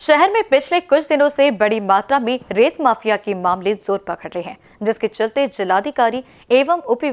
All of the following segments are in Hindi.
शहर में पिछले कुछ दिनों से बड़ी मात्रा में रेत माफिया के मामले जोर पकड़ रहे हैं जिसके चलते जिलाधिकारी एवं उप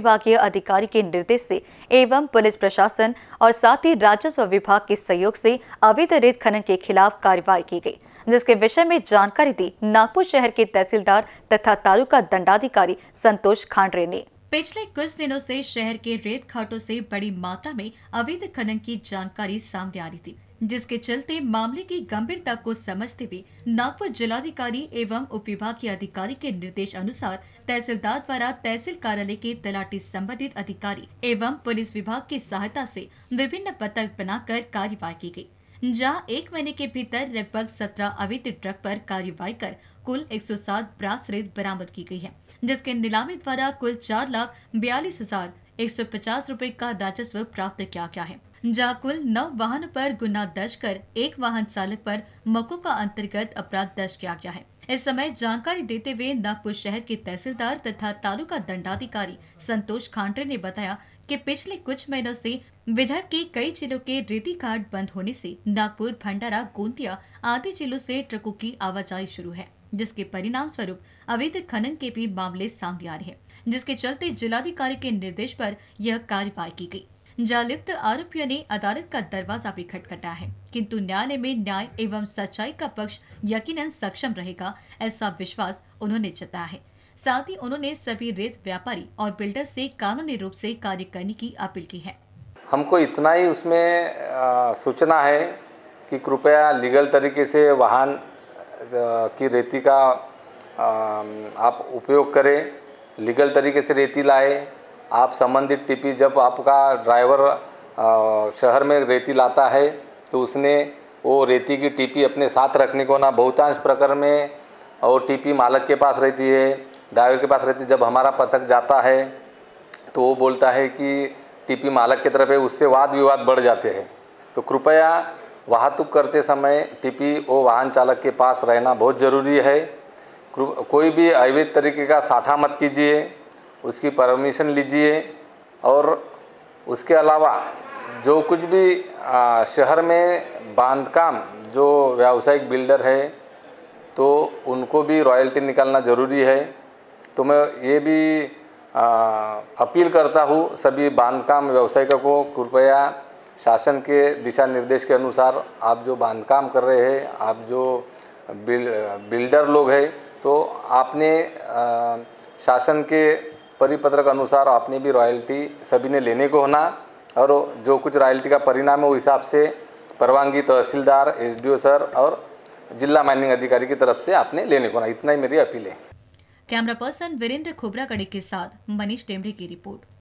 अधिकारी के निर्देश से एवं पुलिस प्रशासन और साथ ही राजस्व विभाग के सहयोग से अवैध रेत खनन के खिलाफ कार्रवाई की गई जिसके विषय में जानकारी दी नागपुर शहर के तहसीलदार तथा तालुका दंडाधिकारी संतोष खांडरे ने पिछले कुछ दिनों से शहर के रेत घाटों से बड़ी मात्रा में अवैध खनन की जानकारी सामने आ रही थी जिसके चलते मामले की गंभीरता को समझते हुए नागपुर जिलाधिकारी एवं उप अधिकारी के निर्देश अनुसार तहसीलदार द्वारा तहसील कार्यालय के तलाटी संबंधित अधिकारी एवं पुलिस विभाग की सहायता से विभिन्न पतक बनाकर कार्यवाही की गयी जहां एक महीने के भीतर लगभग 17 अवैध ट्रक पर कार्यवाही कर कुल 107 ब्रास रेत बरामद की गयी है जिसके नीलामी द्वारा कुल चार लाख बयालीस हजार पचास रूपए का राजस्व प्राप्त किया गया है जहाँ कुल नौ वाहन पर गुना दर्ज कर एक वाहन चालक पर मको का अंतर्गत अपराध दर्ज किया गया है इस समय जानकारी देते हुए नागपुर शहर के तहसीलदार तथा तालुका दंडाधिकारी संतोष खांडरे ने बताया कि पिछले कुछ महीनों से विदर्भ के कई जिलों के रेती कार्ड बंद होने से नागपुर भंडारा गोंदिया आदि जिलों से ट्रकों की आवाजाही शुरू है जिसके परिणाम स्वरूप अवैध खनन के भी मामले सामने आ रहे हैं जिसके चलते जिलाधिकारी के निर्देश पर यह कार्यवाही की गई जालिप्त आरोपियों ने अदालत का दरवाजा भी खटखटा है किंतु न्यायालय में न्याय एवं सच्चाई का पक्ष यकीनन सक्षम रहेगा ऐसा विश्वास उन्होंने जताया है साथ ही उन्होंने सभी रेत व्यापारी और बिल्डर से कानूनी रूप से कार्य करने की अपील की है हमको इतना ही उसमें सूचना है कि कृपया लीगल तरीके से वाहन की रेती का आप उपयोग करें लीगल तरीके से रेती लाए आप संबंधित टीपी जब आपका ड्राइवर शहर में रेती लाता है तो उसने वो रेती की टीपी अपने साथ रखने को ना बहुतांश प्रकार में और टीपी मालक के पास रहती है ड्राइवर के पास रहती है जब हमारा पथक जाता है तो वो बोलता है कि टीपी मालक की तरफ है उससे वाद विवाद बढ़ जाते हैं तो कृपया वाहतुक करते समय टीपी ओ वाहन चालक के पास रहना बहुत ज़रूरी है कोई भी अवैध तरीके का साठा मत कीजिए उसकी परमिशन लीजिए और उसके अलावा जो कुछ भी शहर में बांधकाम जो व्यावसायिक बिल्डर है तो उनको भी रॉयल्टी निकालना ज़रूरी है तो मैं ये भी आ, अपील करता हूँ सभी बांधकाम व्यावसायिकों को कृपया शासन के दिशा निर्देश के अनुसार आप जो बांधकाम कर रहे हैं आप जो बिल, बिल्डर लोग हैं तो आपने आ, शासन के परिपत्र के अनुसार आपने भी रॉयल्टी सभी ने लेने को होना और जो कुछ रॉयल्टी का परिणाम है वो हिसाब से परवानगी तहसीलदार एस सर और जिला माइनिंग अधिकारी की तरफ से आपने लेने को होना इतना ही मेरी अपील है कैमरा पर्सन वीरेंद्र खोबरा कड़े के साथ मनीष टेमरे की रिपोर्ट